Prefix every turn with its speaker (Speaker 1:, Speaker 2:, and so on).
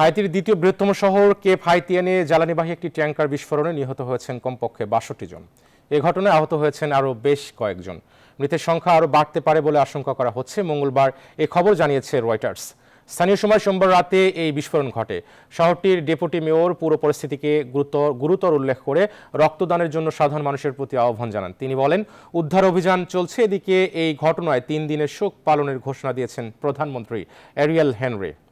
Speaker 1: হাইতির দ্বিতীয় বৃহত্তম শহর কেপ হাইতিয়ানে জ্বালানিবাহী একটি ট্যাঙ্কার বিস্ফোরণে নিহত হয়েছেন কমপক্ষে বাষট্টি জন এ ঘটনায় আহত হয়েছেন আরও বেশ কয়েকজন মৃতের সংখ্যা আরও বাড়তে পারে বলে আশঙ্কা করা হচ্ছে মঙ্গলবার এ খবর জানিয়েছে রয়টার্স স্থানীয় সময় সোমবার রাতে এই বিস্ফোরণ ঘটে শহরটির ডেপুটি মেয়র পুরো পরিস্থিতিকে গুরুতর গুরুতর উল্লেখ করে রক্তদানের জন্য সাধারণ মানুষের প্রতি আহ্বান জানান তিনি বলেন উদ্ধার অভিযান চলছে এদিকে এই ঘটনায় তিন দিনের শোক পালনের ঘোষণা দিয়েছেন প্রধানমন্ত্রী এরিয়াল হেনরি